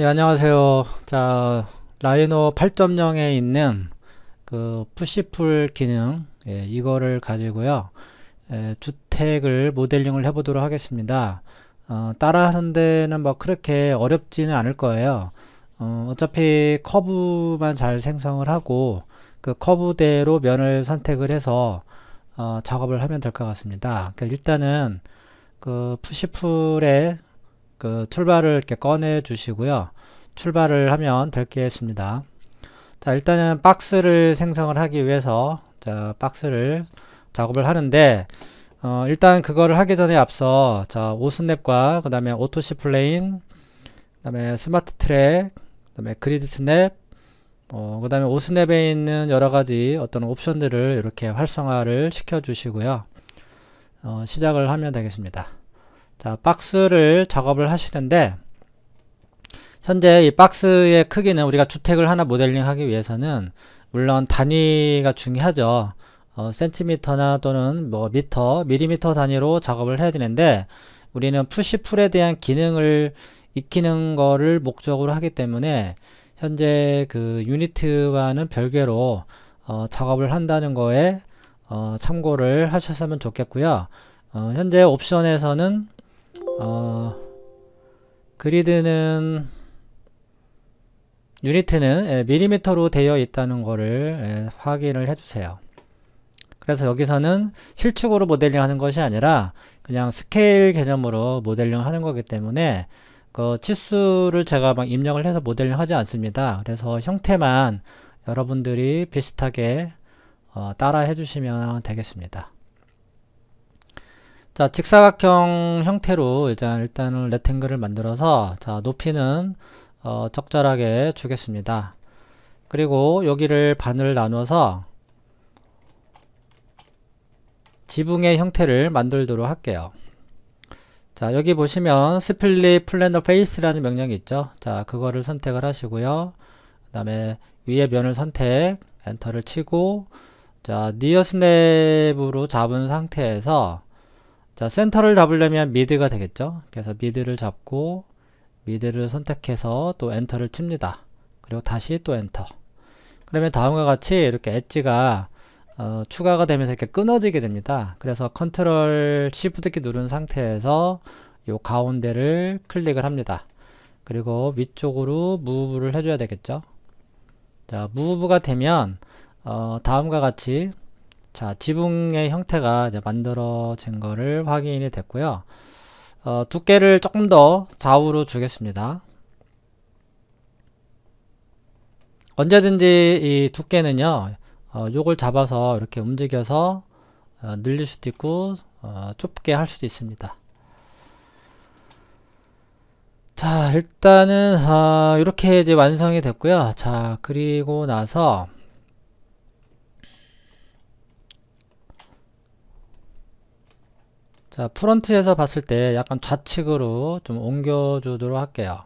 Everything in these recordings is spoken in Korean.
예, 안녕하세요. 자, 라이노 8.0에 있는 그 푸시풀 기능, 예, 이거를 가지고요. 예, 주택을 모델링을 해보도록 하겠습니다. 어, 따라하는 데는 뭐 그렇게 어렵지는 않을 거예요. 어, 차피 커브만 잘 생성을 하고 그 커브대로 면을 선택을 해서 어, 작업을 하면 될 것 같습니다. 그러니까 일단은 그 푸시풀의 그 출발을 이렇게 꺼내 주시고요. 출발을 하면 될게 있습니다 자, 일단은 박스를 생성을 하기 위해서 자, 박스를 작업을 하는데 어, 일단 그거를 하기 전에 앞서 자, 오스냅과 그 다음에 오토시 플레인 그 다음에 스마트 트랙 그 다음에 그리드 스냅 어, 그 다음에 오스냅에 있는 여러가지 어떤 옵션들을 이렇게 활성화를 시켜 주시고요 어, 시작을 하면 되겠습니다 자, 박스를 작업을 하시는데 현재 이 박스의 크기는 우리가 주택을 하나 모델링 하기 위해서는 물론 단위가 중요하죠. 어, 센티미터나 또는 뭐 미터, 미리미터 단위로 작업을 해야 되는데 우리는 푸시풀에 대한 기능을 익히는 거를 목적으로 하기 때문에 현재 그 유니트와는 별개로 어, 작업을 한다는 거에 어, 참고를 하셨으면 좋겠고요. 어, 현재 옵션에서는 어, 그리드는 유니트는 예, 밀리미터로 되어 있다는 것을 예, 확인을 해주세요. 그래서 여기서는 실축으로 모델링 하는 것이 아니라 그냥 스케일 개념으로 모델링 하는 거기 때문에 그 치수를 제가 막 입력을 해서 모델링 하지 않습니다. 그래서 형태만 여러분들이 비슷하게 어 따라 해주시면 되겠습니다. 자, 직사각형 형태로 일단 일단은 레탱글을 만들어서 자, 높이는 어, 적절하게 주겠습니다. 그리고 여기를 반을 나눠서 지붕의 형태를 만들도록 할게요. 자 여기 보시면 스플릿 플래너 페이스라는 명령이 있죠. 자 그거를 선택을 하시고요. 그 다음에 위에 면을 선택 엔터를 치고 자 니어 스냅으로 잡은 상태에서 자 센터를 잡으려면 미드가 되겠죠 그래서 미드를 잡고 미드를 선택해서 또 엔터를 칩니다 그리고 다시 또 엔터 그러면 다음과 같이 이렇게 엣지가 어, 추가가 되면서 이렇게 끊어지게 됩니다 그래서 컨트롤 시프트키 누른 상태에서 요 가운데를 클릭을 합니다 그리고 위쪽으로 무브를 해줘야 되겠죠 자 무브가 되면 어, 다음과 같이 자, 지붕의 형태가 이제 만들어진 거를 확인이 됐고요. 어, 두께를 조금 더 좌우로 주겠습니다. 언제든지 이 두께는요, 어, 요걸 잡아서 이렇게 움직여서 어, 늘릴 수도 있고 어, 좁게 할 수도 있습니다. 자 일단은 어, 이렇게 이제 완성이 됐고요 자 그리고 나서 자 프론트에서 봤을 때 약간 좌측으로 좀 옮겨 주도록 할게요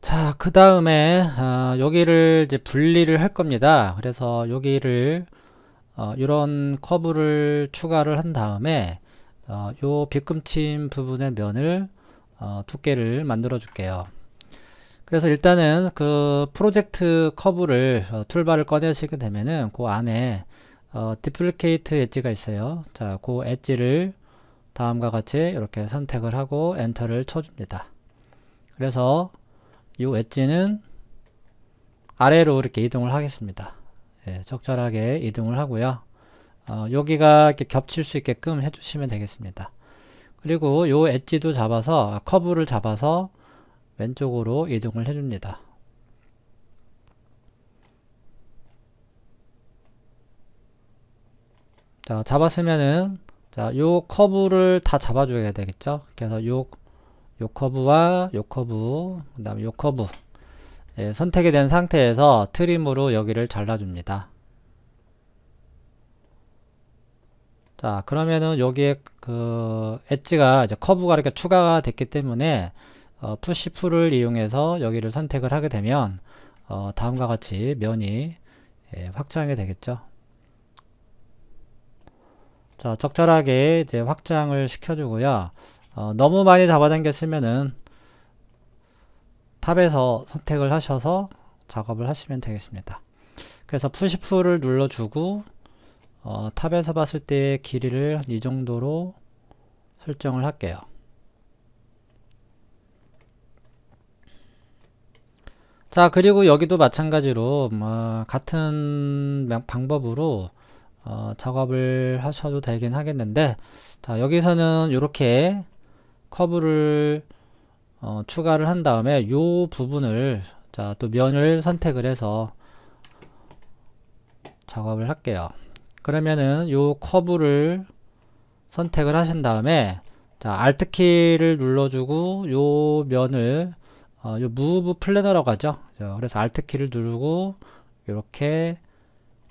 자그 다음에 어, 여기를 이제 분리를 할 겁니다 그래서 여기를 어, 이런 커브를 추가를 한 다음에 어, 요 뒤꿈침 부분의 면을 어, 두께를 만들어 줄게요 그래서 일단은 그 프로젝트 커브를 어, 툴바를 꺼내시게 되면은 그 안에 어, 디플리케이트 엣지가 있어요. 자, 그 엣지를 다음과 같이 이렇게 선택을 하고 엔터를 쳐줍니다. 그래서 이 엣지는 아래로 이렇게 이동을 하겠습니다. 예, 적절하게 이동을 하고요. 어, 여기가 이렇게 겹칠 수 있게끔 해주시면 되겠습니다. 그리고 이 엣지도 잡아서 아, 커브를 잡아서 왼쪽으로 이동을 해줍니다. 자, 잡았으면은 자, 요 커브를 다 잡아줘야 되겠죠? 그래서 요, 요 커브와 요 커브, 그 다음에 요 커브. 예, 선택이 된 상태에서 트림으로 여기를 잘라줍니다. 자, 그러면은 여기에 그 엣지가 이제 커브가 이렇게 추가가 됐기 때문에 어, 푸시 풀을 이용해서 여기를 선택을 하게 되면 어, 다음과 같이 면이 예, 확장이 되겠죠. 자, 적절하게 이제 확장을 시켜주고요. 어, 너무 많이 잡아당겼으면은 탑에서 선택을 하셔서 작업을 하시면 되겠습니다. 그래서 푸시풀을 눌러주고 어, 탑에서 봤을 때 길이를 이 정도로 설정을 할게요. 자 그리고 여기도 마찬가지로 뭐 같은 방법으로 어, 작업을 하셔도 되긴 하겠는데 자 여기서는 이렇게 커브를 어, 추가를 한 다음에 요 부분을 자또 면을 선택을 해서 작업을 할게요 그러면은 요 커브를 선택을 하신 다음에 자 알트키를 눌러주고 요 면을 어, 요 무브 플래너라고 하죠. 그래서 Alt 키를 누르고 이렇게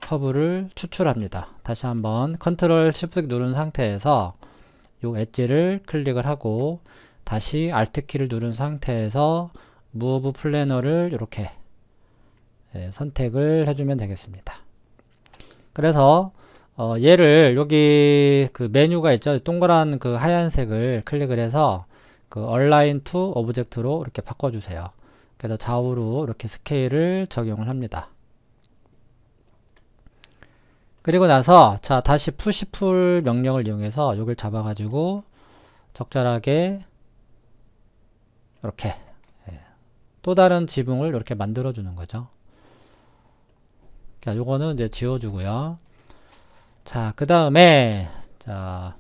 커브를 추출합니다. 다시 한번 컨트롤 Shift 누른 상태에서 요 엣지를 클릭을 하고 다시 Alt 키를 누른 상태에서 무브 플래너를 이렇게 예, 선택을 해주면 되겠습니다. 그래서 어, 얘를 여기 그 메뉴가 있죠. 동그란 그 하얀색을 클릭을 해서 그 얼라인 투 오브젝트로 이렇게 바꿔주세요. 그래서 좌우로 이렇게 스케일을 적용을 합니다. 그리고 나서 자 다시 푸시풀 명령을 이용해서 요걸 잡아가지고 적절하게 이렇게 예, 또 다른 지붕을 이렇게 만들어 주는 거죠. 자, 요거는 이제 지워주고요. 자, 그 다음에 자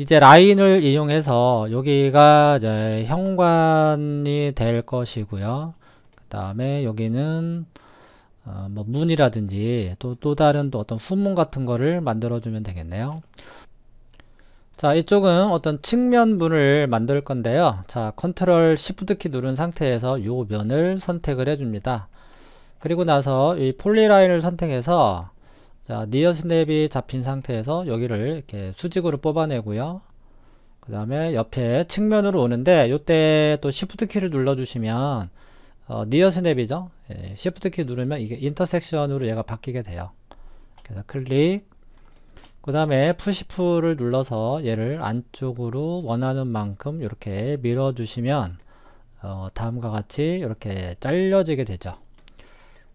이제 라인을 이용해서 여기가 이제 현관이 될 것이고요. 그 다음에 여기는 어뭐 문이라든지 또, 또 다른 또 어떤 후문 같은 거를 만들어주면 되겠네요. 자 이쪽은 어떤 측면문을 만들 건데요. 자 컨트롤 시프트 키 누른 상태에서 요 면을 선택을 해줍니다. 그리고 나서 이 폴리라인을 선택해서 자, 니어 스냅이 잡힌 상태에서 여기를 이렇게 수직으로 뽑아내고요. 그 다음에 옆에 측면으로 오는데 이때 또 Shift 키를 눌러주시면 어, 니어 스냅이죠. 예, Shift 키 누르면 이게 인터섹션으로 얘가 바뀌게 돼요. 그래서 클릭 그 다음에 푸시풀를 눌러서 얘를 안쪽으로 원하는 만큼 이렇게 밀어주시면 어, 다음과 같이 이렇게 잘려지게 되죠.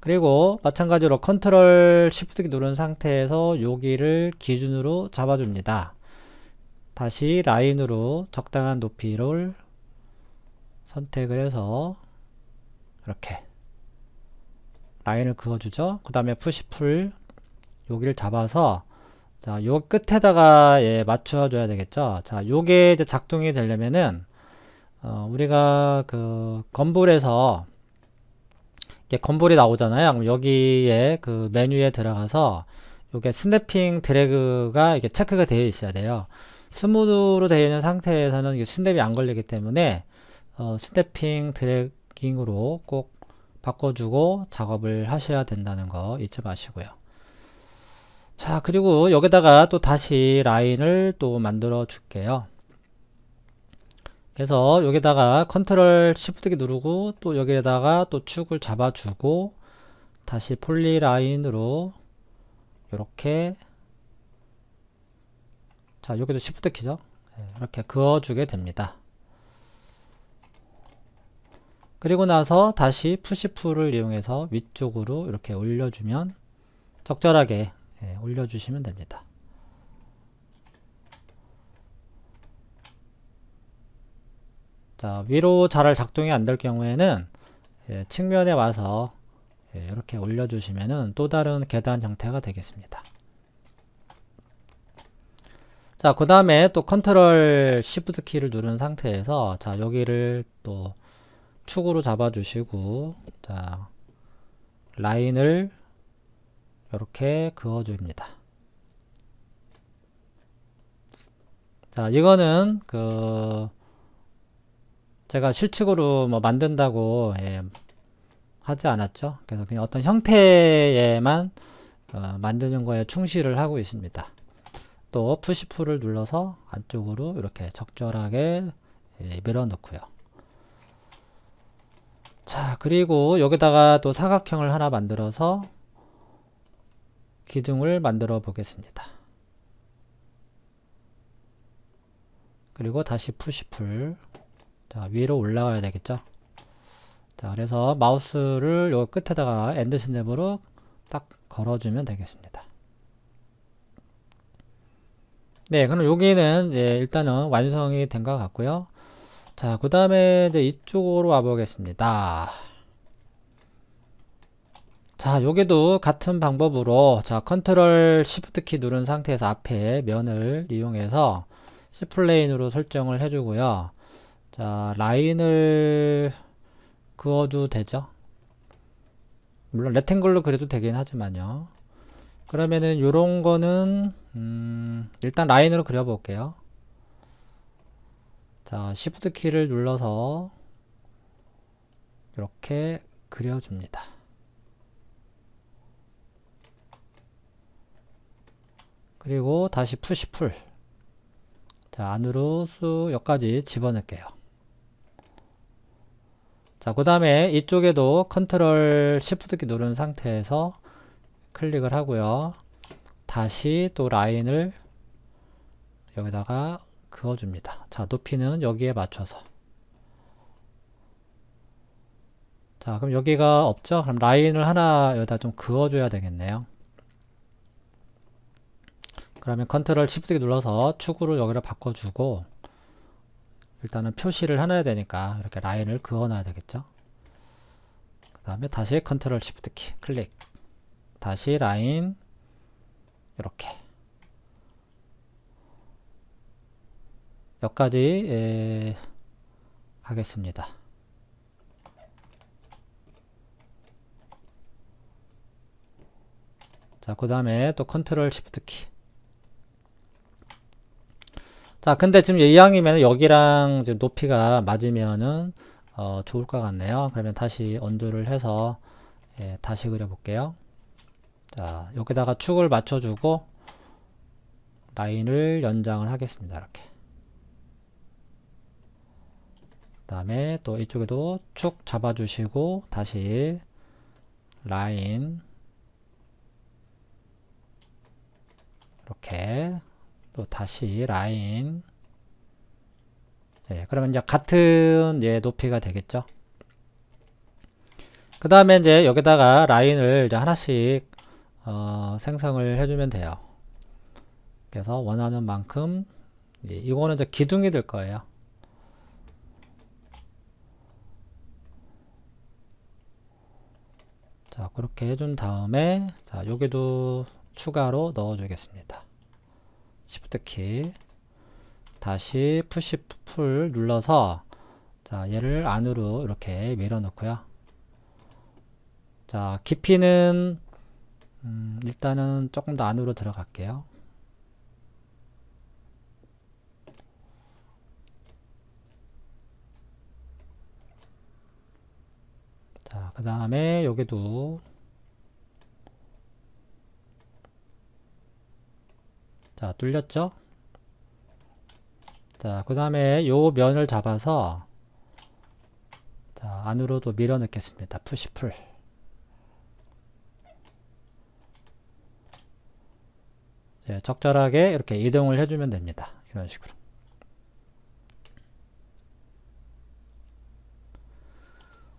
그리고 마찬가지로 컨트롤 쉬프트키 누른 상태에서 여기를 기준으로 잡아줍니다. 다시 라인으로 적당한 높이를 선택을 해서 이렇게 라인을 그어주죠. 그 다음에 푸시풀 여기를 잡아서 자, 요 끝에다가 예, 맞춰줘야 되겠죠. 자, 요게 이제 작동이 되려면은 어, 우리가 그 건물에서 이게 건볼이 나오잖아요. 그럼 여기에 그 메뉴에 들어가서 이게 스냅핑 드래그가 이게 체크가 되어 있어야 돼요. 스무드로 되어 있는 상태에서는 이게 스냅이 안 걸리기 때문에 어, 스냅핑 드래깅으로 꼭 바꿔주고 작업을 하셔야 된다는 거 잊지 마시고요. 자 그리고 여기다가 또 다시 라인을 또 만들어 줄게요. 그래서 여기다가 컨트롤 시프트키 누르고 또 여기에다가 또 축을 잡아주고 다시 폴리라인으로 이렇게 자 여기도 시프트키죠 네, 이렇게 그어주게 됩니다 그리고 나서 다시 푸시풀을 이용해서 위쪽으로 이렇게 올려주면 적절하게 네, 올려주시면 됩니다 자 위로 자잘 작동이 안 될 경우에는 예, 측면에 와서 예, 이렇게 올려주시면은 또 다른 계단 형태가 되겠습니다. 자, 그 다음에 또 컨트롤 시프트 키를 누른 상태에서 자, 여기를 또 축으로 잡아주시고 자, 라인을 이렇게 그어줍니다. 자, 이거는 그 제가 실측으로 뭐 만든다고 예, 하지 않았죠. 그래서 그냥 어떤 형태에만 어, 만드는 거에 충실을 하고 있습니다. 또 푸시풀을 눌러서 안쪽으로 이렇게 적절하게 예, 밀어 넣고요. 자 그리고 여기다가 또 사각형을 하나 만들어서 기둥을 만들어 보겠습니다. 그리고 다시 푸시풀 자 위로 올라가야 되겠죠 자 그래서 마우스를 요 끝에다가 엔드 스냅으로 딱 걸어주면 되겠습니다 네 그럼 여기는 예, 일단은 완성이 된 것 같고요 자그 다음에 이제 이쪽으로 와 보겠습니다 자 여기도 같은 방법으로 자 컨트롤 시프트 키 누른 상태에서 앞에 면을 이용해서 C 플레인으로 설정을 해주고요 자 라인을 그어도 되죠 물론 레탱글로 그려도 되긴 하지만요 그러면은 요런 거는 음 일단 라인으로 그려볼게요 자 시프트 키를 눌러서 이렇게 그려줍니다 그리고 다시 푸시풀 자 안으로 수 여기까지 집어넣을게요 자, 그 다음에 이쪽에도 컨트롤 시프트 키 누른 상태에서 클릭을 하고요. 다시 또 라인을 여기다가 그어줍니다. 자, 높이는 여기에 맞춰서. 자, 그럼 여기가 없죠? 그럼 라인을 하나 여기다 좀 그어줘야 되겠네요. 그러면 컨트롤 시프트 키 눌러서 축으로 여기를 바꿔주고 일단은 표시를 해놔야 되니까 이렇게 라인을 그어놔야 되겠죠 그 다음에 다시 컨트롤 시프트 키 클릭 다시 라인 이렇게 여기까지 에, 예, 가겠습니다 자그 다음에 또 컨트롤 시프트 키자 근데 지금 이왕이면 여기랑 지금 높이가 맞으면은 어, 좋을 것 같네요 그러면 다시 언두를 해서 예, 다시 그려볼게요 자 여기다가 축을 맞춰주고 라인을 연장을 하겠습니다 이렇게 그 다음에 또 이쪽에도 축 잡아주시고 다시 라인 이렇게 또 다시 라인 예, 그러면 이제 같은 예, 높이가 되겠죠. 그 다음에 이제 여기다가 라인을 이제 하나씩 어, 생성을 해주면 돼요. 그래서 원하는 만큼 예, 이거는 이제 기둥이 될 거예요. 자 그렇게 해준 다음에 자 여기도 추가로 넣어주겠습니다. s h i f t 키 다시 푸시 풀 눌러서 자 얘를 안으로 이렇게 밀어 넣고요 자 깊이는 음, 일단은 조금 더 안으로 들어갈게요 자 그 다음에 여기도 자 뚫렸죠 자그 다음에 요 면을 잡아서 자 안으로도 밀어 넣겠습니다 푸시풀 예, 적절하게 이렇게 이동을 해주면 됩니다 이런 식으로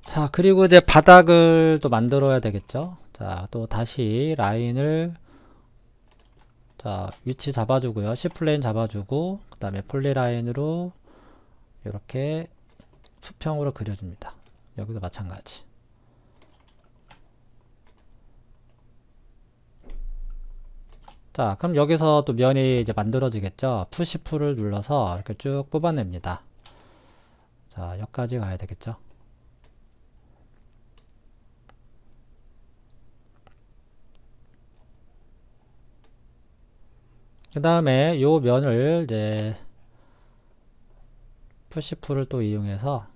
자 그리고 이제 바닥을 또 만들어야 되겠죠 자또 다시 라인을 자 위치 잡아주고요 C 플레인 잡아주고 그 다음에 폴리라인으로 이렇게 수평으로 그려줍니다 여기도 마찬가지 자 그럼 여기서 또 면이 이제 만들어지겠죠 푸시풀을 눌러서 이렇게 쭉 뽑아냅니다 자 여기까지 가야 되겠죠 그 다음에 요 면을 이제 푸시풀을 또 이용해서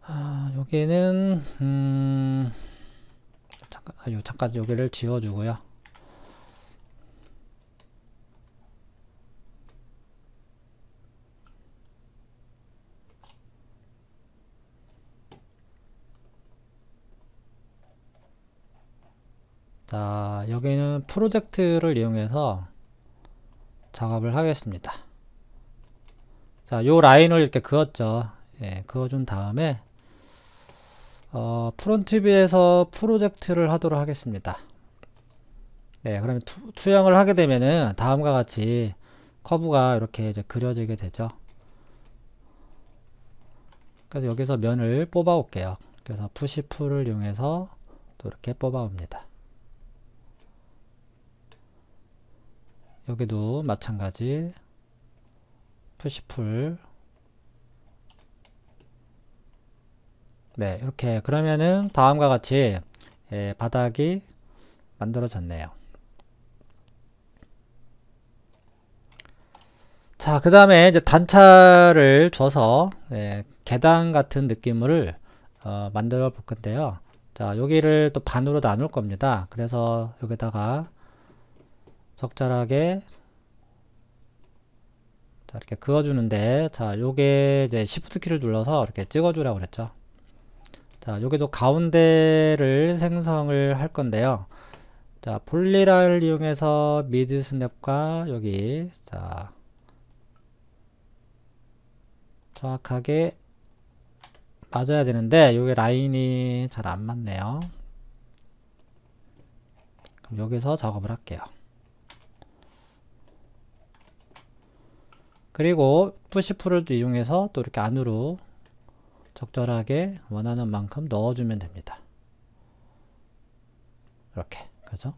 아, 여기는 음 잠깐 아, 요 잠깐 여기를 지워주고요. 자 여기는 프로젝트를 이용해서 작업을 하겠습니다 자요 라인을 이렇게 그었죠 예, 그어준 다음에 어, 프론트뷰에서 프로젝트를 하도록 하겠습니다 네 그러면 투, 투영을 하게 되면은 다음과 같이 커브가 이렇게 이제 그려지게 되죠 그래서 여기서 면을 뽑아 올게요 그래서 푸시풀을 이용해서 또 이렇게 뽑아 옵니다 여기도 마찬가지 푸시풀 네 이렇게 그러면은 다음과 같이 예, 바닥이 만들어졌네요 자 그 다음에 이제 단차를 줘서 예, 계단 같은 느낌을 어, 만들어 볼 건데요 자 여기를 또 반으로 나눌 겁니다 그래서 여기다가 적절하게 자 이렇게 그어주는데 자 요게 이제 Shift 키를 눌러서 이렇게 찍어주라고 그랬죠 자 요게도 가운데를 생성을 할 건데요 자 폴리라를 이용해서 미드 스냅과 여기 자 정확하게 맞아야 되는데 요게 라인이 잘 안 맞네요 그럼 여기서 작업을 할게요 그리고 푸시풀을 이용해서 또 이렇게 안으로 적절하게 원하는 만큼 넣어주면 됩니다. 이렇게 그죠?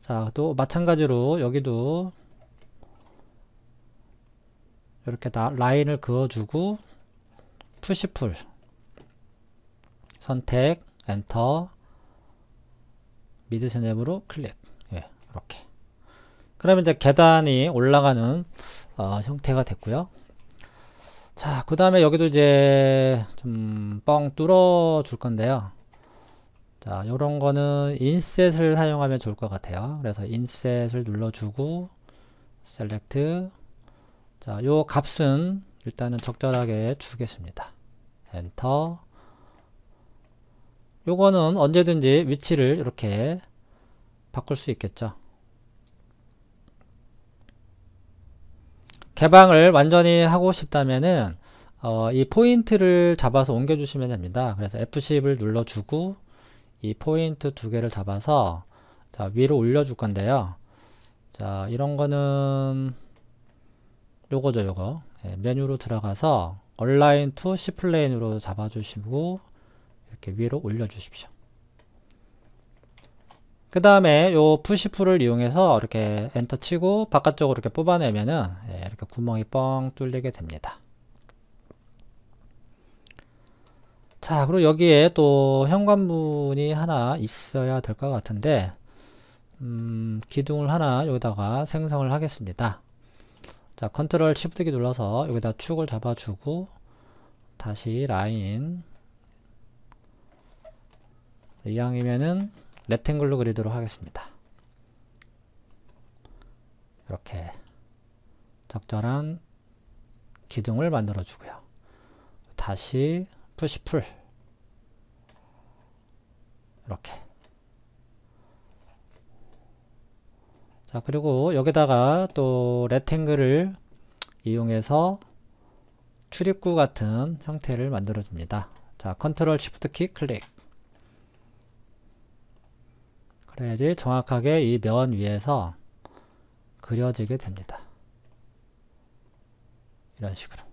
자, 또 마찬가지로 여기도 이렇게 다 라인을 그어주고 푸시풀 선택 엔터 미드 스냅으로 클릭 예, 이렇게 그러면 이제 계단이 올라가는 어, 형태가 됐고요. 자, 그 다음에 여기도 이제 좀 뻥 뚫어 줄 건데요. 자, 요런 거는 인셋을 사용하면 좋을 것 같아요. 그래서 인셋을 눌러주고 셀렉트 자, 요 값은 일단은 적절하게 주겠습니다. 엔터 요거는 언제든지 위치를 이렇게 바꿀 수 있겠죠. 개방을 완전히 하고 싶다면은 어, 이 포인트를 잡아서 옮겨주시면 됩니다. 그래서 F10을 눌러주고 이 포인트 두 개를 잡아서 자, 위로 올려줄 건데요. 자, 이런 거는 요거죠, 요거. 예, 메뉴로 들어가서 얼라인 투 C플레인으로 잡아주시고 이렇게 위로 올려주십시오. 그 다음에 요 푸시풀을 이용해서 이렇게 엔터 치고 바깥쪽으로 이렇게 뽑아내면은 예, 이렇게 구멍이 뻥 뚫리게 됩니다. 자 그리고 여기에 또 현관문이 하나 있어야 될 것 같은데 음, 기둥을 하나 여기다가 생성을 하겠습니다. 자 컨트롤 시프트기 눌러서 여기다 축을 잡아주고 다시 라인 이왕이면은 레탱글로 그리도록 하겠습니다. 이렇게 적절한 기둥을 만들어 주고요. 다시 푸시풀 이렇게 자 그리고 여기다가 또레탱글을 이용해서 출입구 같은 형태를 만들어 줍니다. 자 컨트롤 시프트 키 클릭 그래야지 정확하게 이 면 위에서 그려지게 됩니다. 이런 식으로.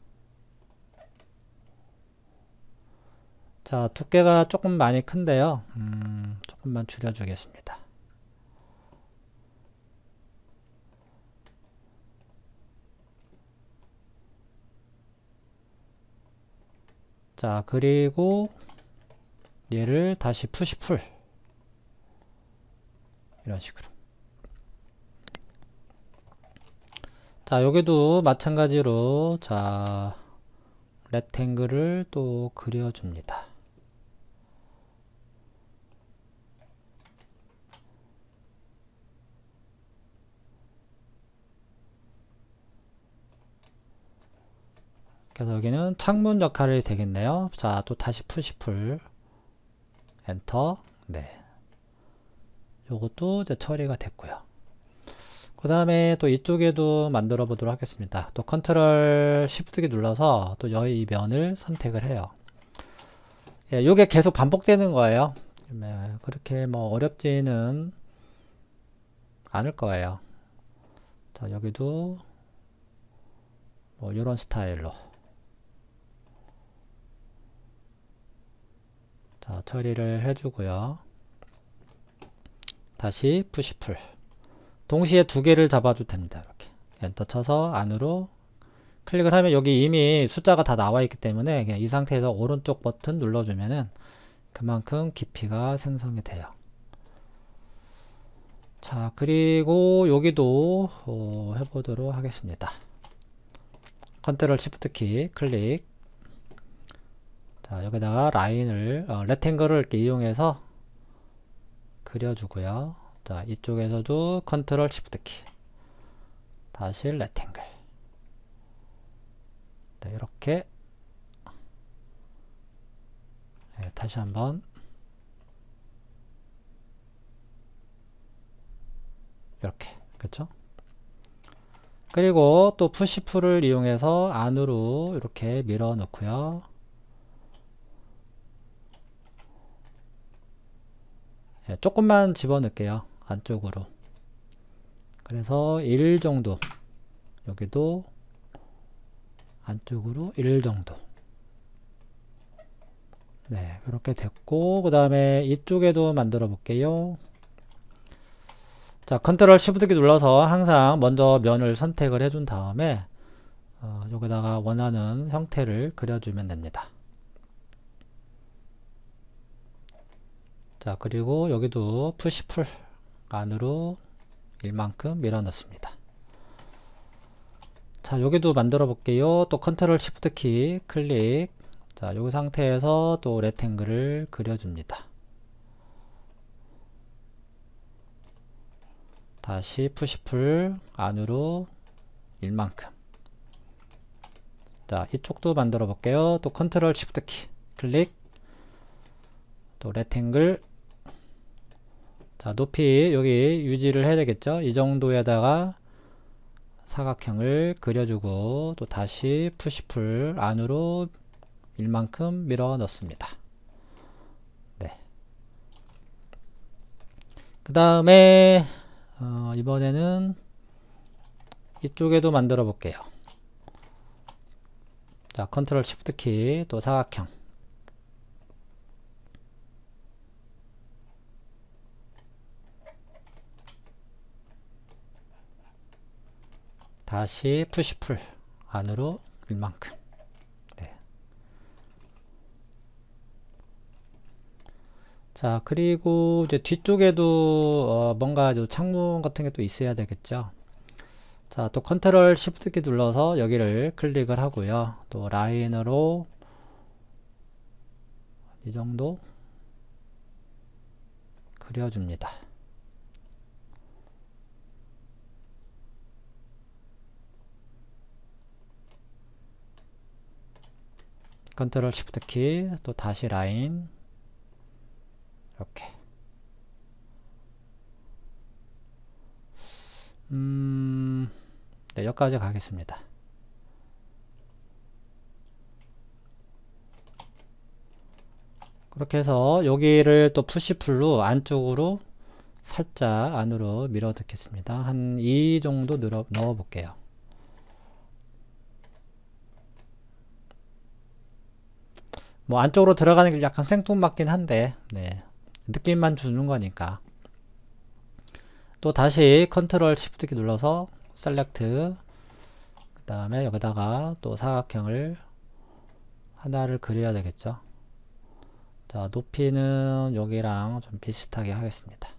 자, 두께가 조금 많이 큰데요. 음, 조금만 줄여주겠습니다. 자, 그리고 얘를 다시 푸시풀. 이런 식으로 자 여기도 마찬가지로 자 렉탱글을 또 그려줍니다 그래서 여기는 창문 역할이 되겠네요. 자, 또 다시 푸시풀 엔터. 네. 요것도 이제 처리가 됐고요. 그 다음에 또 이쪽에도 만들어 보도록 하겠습니다. 또 컨트롤 쉬프트키 눌러서 또여의이 면을 선택을 해요. 예, 요게 계속 반복되는 거예요. 네, 그렇게 뭐 어렵지는 않을 거예요. 자, 여기도 뭐 요런 스타일로 자, 처리를 해주고요. 다시 푸시풀 동시에 두 개를 잡아도 됩니다. 이렇게 엔터 쳐서 안으로 클릭을 하면 여기 이미 숫자가 다 나와 있기 때문에 그냥 이 상태에서 오른쪽 버튼 눌러주면은 그만큼 깊이가 생성이 돼요. 자 그리고 여기도 어, 해보도록 하겠습니다. 컨트롤 시프트 키 클릭 자 여기다가 라인을 어, 렉탱글을 이렇게 이용해서 그려주고요. 자 이쪽에서도 컨트롤 시프트 키 다시 레탱글 네, 이렇게 네, 다시 한번 이렇게 그쵸 그리고 또 푸시풀을 이용해서 안으로 이렇게 밀어 넣고요 예, 조금만 집어넣을게요. 안쪽으로. 그래서 1 정도 여기도 안쪽으로 1 정도 네 그렇게 됐고 그 다음에 이쪽에도 만들어 볼게요 자 컨트롤 Shift키 눌러서 항상 먼저 면을 선택을 해준 다음에 어, 여기다가 원하는 형태를 그려주면 됩니다 자 그리고 여기도 푸시풀 안으로 1만큼 밀어넣습니다 자 여기도 만들어 볼게요 또 컨트롤 시프트 키 클릭 자요 상태에서 또 레탱글을 그려줍니다 다시 푸시풀 안으로 1만큼 자 이쪽도 만들어 볼게요 또 컨트롤 시프트 키 클릭 또 레탱글 자, 높이 여기 유지를 해야 되겠죠. 이 정도에다가 사각형을 그려주고 또 다시 푸시풀 안으로 일만큼 밀어 넣습니다. 네. 그 다음에 어, 이번에는 이쪽에도 만들어 볼게요. 자, 컨트롤 시프트 키 또 사각형 다시 푸시풀 안으로 이만큼 네. 자 그리고 이제 뒤쪽에도 어 뭔가 창문 같은 게 또 있어야 되겠죠 자또 컨트롤 시프트 키 눌러서 여기를 클릭을 하고요 또 라인으로 이 정도 그려줍니다 컨트롤 쉬프트 키, 또 다시 라인 이렇게 음, 네, 여기까지 가겠습니다. 그렇게 해서 여기를 또 푸시풀로 안쪽으로 살짝 안으로 밀어 듣겠습니다. 한 이 정도 넣어 볼게요. 뭐 안쪽으로 들어가는 게 약간 생뚱맞긴 한데 네. 느낌만 주는 거니까 또 다시 컨트롤 시프트키 눌러서 셀렉트 그 다음에 여기다가 또 사각형을 하나를 그려야 되겠죠 자 높이는 여기랑 좀 비슷하게 하겠습니다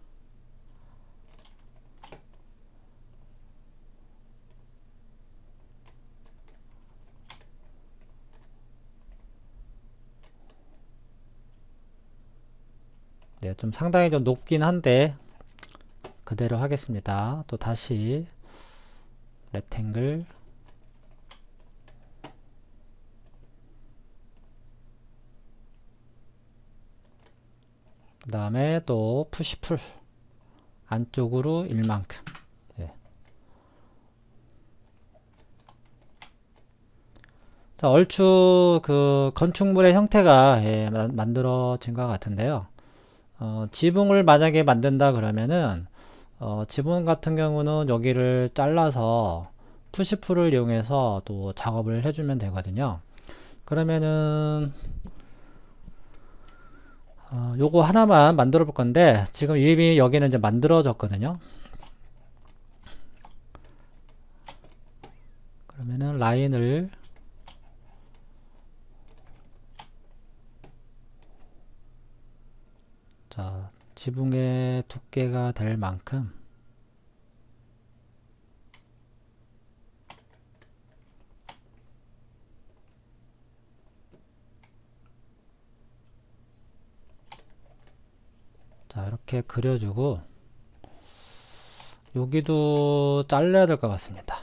네, 좀 상당히 좀 높긴 한데 그대로 하겠습니다. 또 다시 레탱글 그 다음에 또 푸시풀 안쪽으로 1만큼 네. 예. 자 얼추 그 건축물의 형태가 예, 만들어진 것 같은데요 어, 지붕을 만약에 만든다 그러면은 어, 지붕 같은 경우는 여기를 잘라서 푸시풀을 이용해서 또 작업을 해주면 되거든요. 그러면은 어, 요거 하나만 만들어 볼 건데 지금 이미 여기는 이제 만들어졌거든요. 그러면은 라인을 자, 아, 지붕의 두께가 될 만큼 자, 이렇게 그려주고 여기도 잘라야 될 것 같습니다.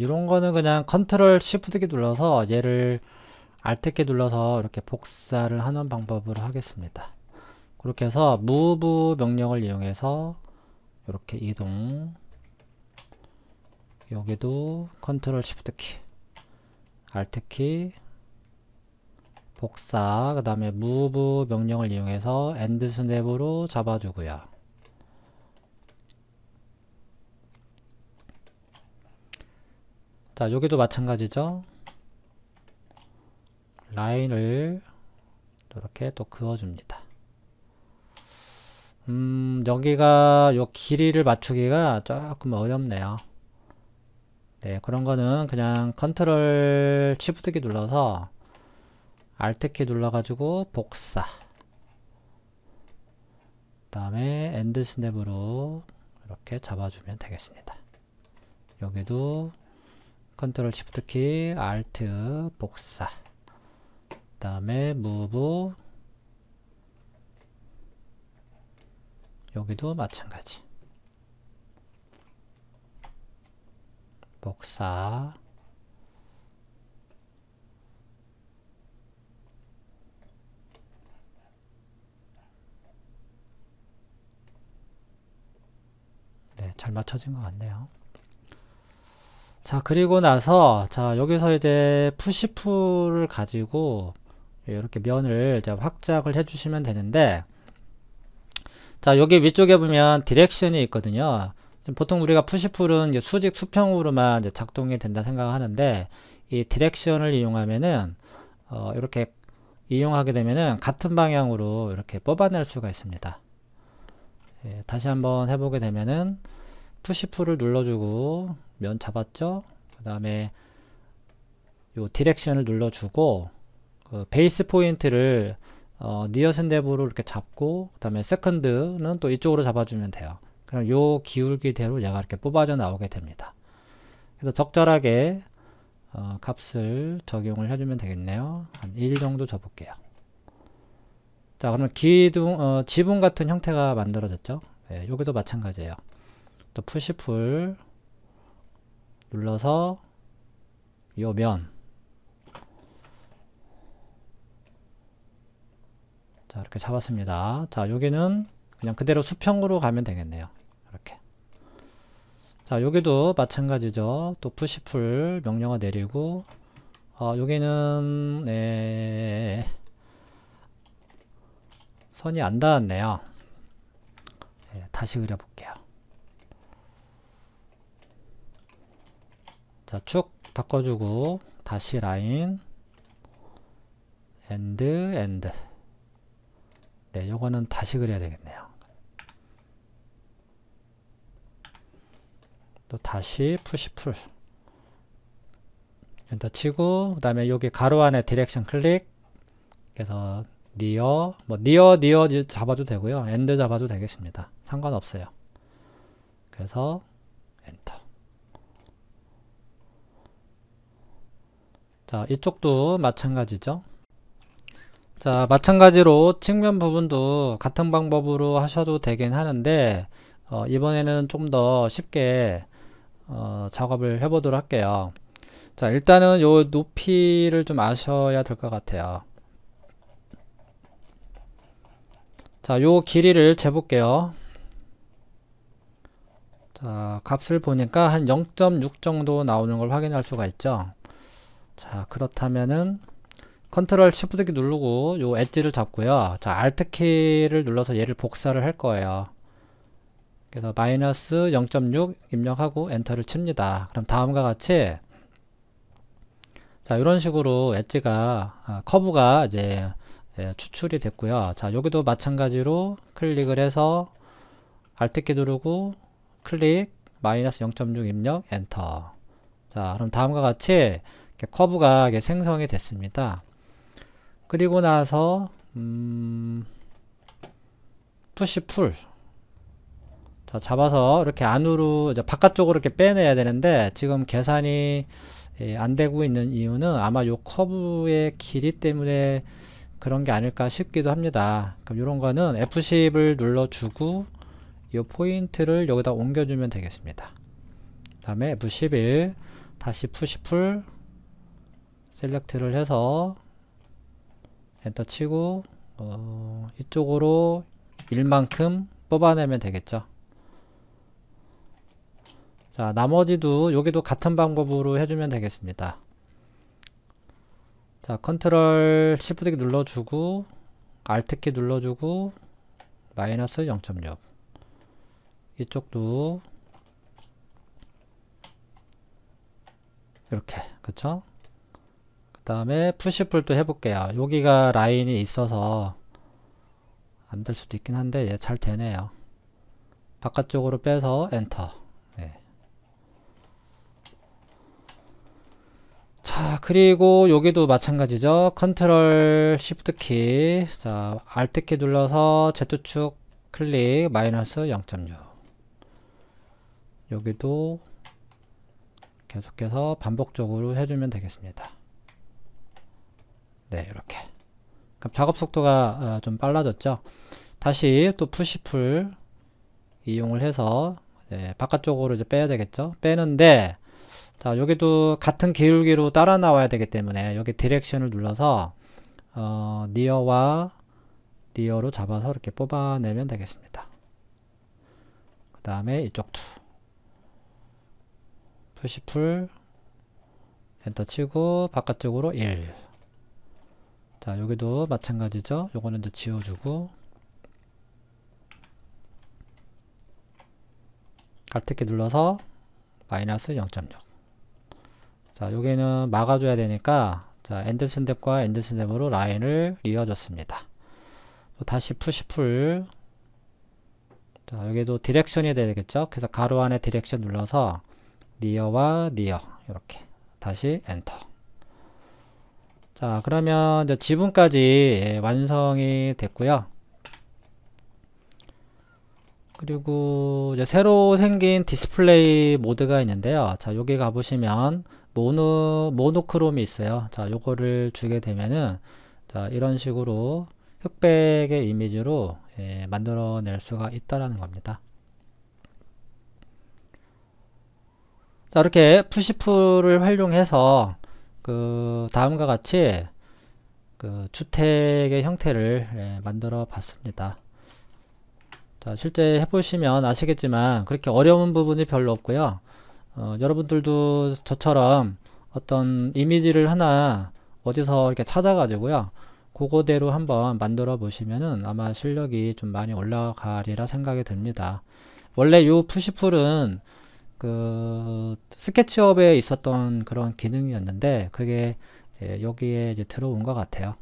이런 거는 그냥 컨트롤 쉬프트키 눌러서 얘를 알트키 눌러서 이렇게 복사를 하는 방법으로 하겠습니다. 그렇게 해서 move 명령을 이용해서 이렇게 이동 여기도 컨트롤 쉬프트키 알트키 복사 그 다음에 move 명령을 이용해서 엔드 d s n 으로 잡아주고요. 자 여기도 마찬가지죠 라인을 이렇게 또 그어줍니다 음 여기가 요 길이를 맞추기가 조금 어렵네요 네 그런 거는 그냥 컨트롤 쉬프트키 눌러서 알트키 눌러가지고 복사 그 다음에 엔드 스냅으로 이렇게 잡아주면 되겠습니다 여기도 컨트롤 쉬프트 키 알트 복사 다음에 무브 여기도 마찬가지 복사 네, 잘 맞춰진 것 같네요. 자 그리고 나서 자 여기서 이제 푸시풀을 가지고 이렇게 면을 확장을 해주시면 되는데 자 여기 위쪽에 보면 디렉션이 있거든요 보통 우리가 푸시풀은 수직 수평으로만 작동이 된다 생각하는데 이 디렉션을 이용하면은 어 이렇게 이용하게 되면은 같은 방향으로 이렇게 뽑아낼 수가 있습니다 예 다시 한번 해보게 되면은 푸시풀을 눌러주고 면 잡았죠? 그 다음에 요 디렉션을 눌러주고 그 베이스 포인트를 어, 니어 샌데브로 이렇게 잡고 그 다음에 세컨드는 또 이쪽으로 잡아주면 돼요. 그럼 요 기울기대로 얘가 이렇게 뽑아져 나오게 됩니다. 그래서 적절하게 어, 값을 적용을 해주면 되겠네요. 한 1 정도 줘볼게요. 자 그러면 기둥, 어, 지붕 같은 형태가 만들어졌죠. 네, 여기도 마찬가지예요. 또 푸시풀 눌러서 요면 자, 이렇게 잡았습니다. 자, 여기는 그냥 그대로 수평으로 가면 되겠네요. 이렇게. 자, 여기도 마찬가지죠. 또 푸시풀 명령어 내리고 어, 여기는 네, 선이 안 닿았네요. 네, 다시 그려볼게요. 자, 쭉 바꿔주고 다시 라인 엔드 엔드 네, 요거는 다시 그려야 되겠네요. 또 다시 푸시풀 엔터 치고 그 다음에 여기 가로 안에 디렉션 클릭 그래서 니어 뭐 니어 니어 잡아도 되고요 엔드 잡아도 되겠습니다 상관없어요 그래서 자 이쪽도 마찬가지죠 자 마찬가지로 측면 부분도 같은 방법으로 하셔도 되긴 하는데 어, 이번에는 좀 더 쉽게 어, 작업을 해보도록 할게요 자 일단은 요 높이를 좀 아셔야 될 것 같아요 자 요 길이를 재볼게요 자 값을 보니까 한 0.6 정도 나오는 걸 확인할 수가 있죠 자 그렇다면은 컨트롤 쉬프트키 누르고 요 엣지를 잡고요 자 알트키를 눌러서 얘를 복사를 할 거예요 그래서 마이너스 0.6 입력하고 엔터를 칩니다 그럼 다음과 같이 자 이런 식으로 엣지가 아, 커브가 이제 예, 추출이 됐고요 자 여기도 마찬가지로 클릭을 해서 알트키 누르고 클릭 마이너스 0.6 입력 엔터 자 그럼 다음과 같이 커브가 생성이 됐습니다. 그리고 나서 음, 푸시 풀 자, 잡아서 이렇게 안으로 바깥쪽으로 이렇게 빼내야 되는데 지금 계산이 예, 안 되고 있는 이유는 아마 요 커브의 길이 때문에 그런 게 아닐까 싶기도 합니다. 그럼 이런 거는 F10을 눌러주고 이 포인트를 여기다 옮겨주면 되겠습니다. 그 다음에 F11 다시 푸시풀 셀렉트를 해서 엔터 치고 어, 이쪽으로 1만큼 뽑아내면 되겠죠 자 나머지도 여기도 같은 방법으로 해주면 되겠습니다 자 컨트롤 시프트키 눌러주고 알트키 눌러주고 마이너스 0.6 이쪽도 이렇게 그쵸 그 다음에 푸시풀도 해볼게요 여기가 라인이 있어서 안 될 수도 있긴 한데 예, 잘 되네요 바깥쪽으로 빼서 엔터 네. 자 그리고 여기도 마찬가지죠 컨트롤 시프트 키자 알트 키 눌러서 Z축 클릭 마이너스 0.6 여기도 계속해서 반복적으로 해주면 되겠습니다 네, 이렇게. 그럼 작업 속도가 어, 좀 빨라졌죠. 다시 또 푸시풀 이용을 해서 네, 바깥쪽으로 이제 빼야 되겠죠. 빼는데 자 여기도 같은 기울기로 따라 나와야 되기 때문에 여기 디렉션을 눌러서 어, 니어와 니어로 잡아서 이렇게 뽑아내면 되겠습니다. 그 다음에 이쪽도 푸시풀 엔터 치고 바깥쪽으로 1자 여기도 마찬가지죠 요거는 이제 지워주고 갈트키 눌러서 마이너스 0.6자 여기는 막아줘야 되니까 자 엔드 슨뎁과 엔드 슨뎁으로 라인을 이어줬습니다 다시 푸시풀 자 여기도 디렉션이 되겠죠 그래서 가로 안에 디렉션 눌러서 니어와 니어 이렇게 다시 엔터 자 그러면 이제 지분까지 예, 완성이 됐고요 그리고 이제 새로 생긴 디스플레이 모드가 있는데요 자 여기 가보시면 모노 모노크롬이 있어요 자 요거를 주게 되면은 자 이런 식으로 흑백의 이미지로 예, 만들어낼 수가 있다라는 겁니다 자 이렇게 푸시풀을 활용해서 그 다음과 같이 그 주택의 형태를 예, 만들어 봤습니다. 자, 실제 해보시면 아시겠지만 그렇게 어려운 부분이 별로 없고요. 어, 여러분들도 저처럼 어떤 이미지를 하나 어디서 이렇게 찾아가지고요. 그거대로 한번 만들어 보시면은 아마 실력이 좀 많이 올라가리라 생각이 듭니다. 원래 이 푸시풀은 그 스케치업에 있었던 그런 기능이었는데 그게 예, 여기에 이제 들어온 것 같아요.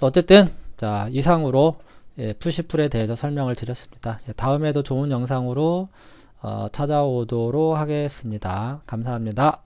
어쨌든 자 이상으로 예, 푸시풀에 대해서 설명을 드렸습니다. 예, 다음에도 좋은 영상으로 어, 찾아오도록 하겠습니다. 감사합니다.